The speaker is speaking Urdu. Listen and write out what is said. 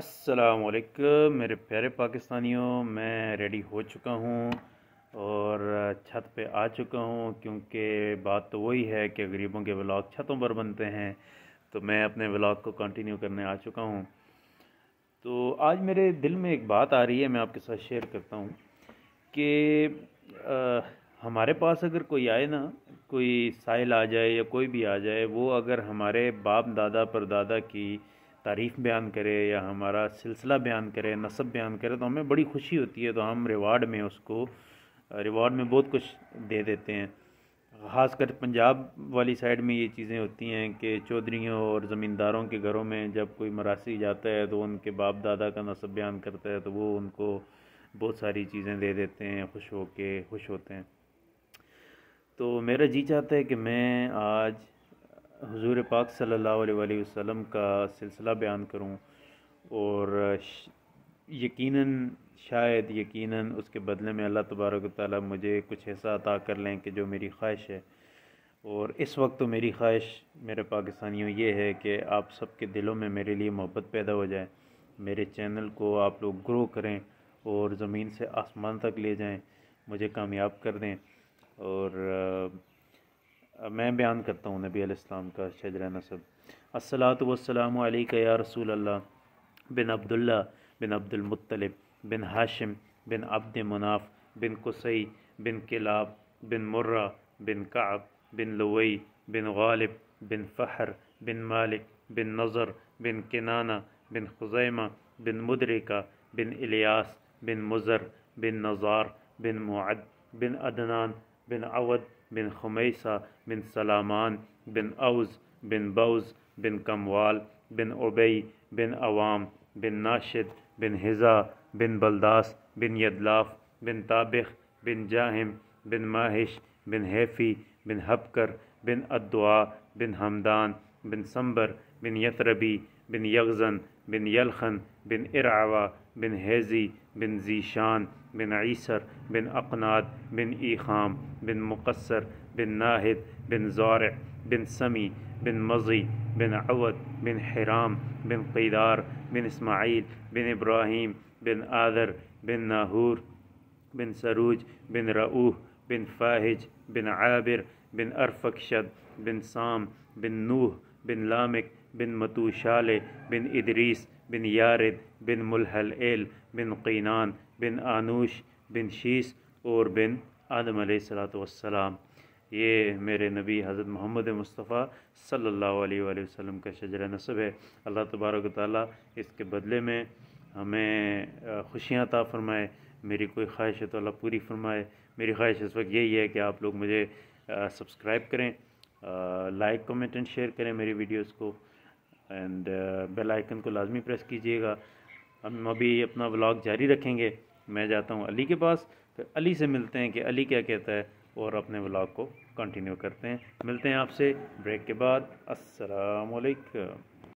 السلام علیکم میرے پیارے پاکستانیوں میں ریڈی ہو چکا ہوں اور چھت پہ آ چکا ہوں کیونکہ بات تو وہی ہے کہ غریبوں کے بلاگ چھتوں پر بنتے ہیں تو میں اپنے ولاگ کو کنٹینیو کرنے آ چکا ہوں تو آج میرے دل میں ایک بات آ رہی ہے میں آپ کے ساتھ شیئر کرتا ہوں کہ ہمارے پاس اگر کوئی آئے نا کوئی سائل آ جائے یا کوئی بھی آ جائے وہ اگر ہمارے باپ دادا پر دادا کی تعریف بیان کرے یا ہمارا سلسلہ بیان کرے نصب بیان کرے تو ہمیں بڑی خوشی ہوتی ہے تو ہم ریوارڈ میں اس کو ریوارڈ میں بہت کچھ دے دیتے ہیں خاص کر پنجاب والی سائڈ میں یہ چیزیں ہوتی ہیں کہ چودھریوں اور زمینداروں کے گھروں میں جب کوئی مراسی جاتا ہے تو ان کے باپ دادا کا نصب بیان کرتا ہے تو وہ ان کو بہت ساری چیزیں دے دیتے ہیں خوش ہو کے خوش ہوتے ہیں تو میرا جی چاہتا ہے کہ میں آج حضور پاک صلی اللہ علیہ وآلہ وسلم کا سلسلہ بیان کروں اور یقیناً شاید یقیناً اس کے بدلے میں اللہ تبارک و تعالیٰ مجھے کچھ ایسا عطا کر لیں کہ جو میری خواہش ہے اور اس وقت تو میری خواہش میرے پاکستانیوں یہ ہے کہ آپ سب کے دلوں میں میرے لیے محبت پیدا ہو جائیں میرے چینل کو آپ لوگ گرو کریں اور زمین سے آسمان تک لے جائیں مجھے کامیاب کر دیں اور میں بیان کرتا ہوں نبی علیہ السلام کا السلاۃ والسلام السلام یا رسول اللہ بن عبداللہ بن عبد المطلب بن ہاشم بن عبد مناف بن قسی بن کلاب بن مرہ بن کعب بن لوئی بن غالب بن فحر بن مالک بن نظر بن کنانہ بن خزیمہ بن مدرکہ بن الیاس بن مضر بن نظار بن معد بن ادنان بن عود بن خمیسہ بن سلامان بن اوز بن بوز بن کموال بن عبی بن عوام بن ناشد بن حضا بن بلداس بن یدلاف بن تابخ بن جاہم بن ماہش بن حیفی بن حبکر بن ادعا بن حمدان بن سمبر بن یتربی بن یغزن بن یلخن بن ارعوہ بن حیزی بن ذیشان بن عیسر بن اقناد بن ایخام بن مقصر بن ناہد بن زارع بن سمی بن مضی بن عود بن حرام بن قیدار بن اسماعیل بن ابراہیم بن آدر بن ناہور بن سروج بن رعوح بن فاہج بن عابر بن ارفقش بن سام بن نوح بن لامک بن متو شعل بن ادریس بن یارد بن ملحل ایل بن قینان بن آنوش بن شیس اور بن آدم علیہ السلاۃ وسلام یہ میرے نبی حضرت محمد مصطفیٰ صلی اللہ علیہ وآلہ وسلم کا شجر نصب ہے اللہ تبارک و تعالیٰ اس کے بدلے میں ہمیں خوشیاں عطا فرمائے میری کوئی خواہش ہے تو اللہ پوری فرمائے میری خواہش اس وقت یہی ہے کہ آپ لوگ مجھے سبسکرائب کریں لائک کمنٹ اینڈ شیئر کریں میری ویڈیوز کو اینڈ بیل آئکن کو لازمی پریس کیجیے گا ہم ابھی اپنا ولاگ جاری رکھیں گے میں جاتا ہوں علی کے پاس پھر علی سے ملتے ہیں کہ علی کیا کہتا ہے اور اپنے ولاگ کو کنٹینیو کرتے ہیں ملتے ہیں آپ سے بریک کے بعد السلام علیکم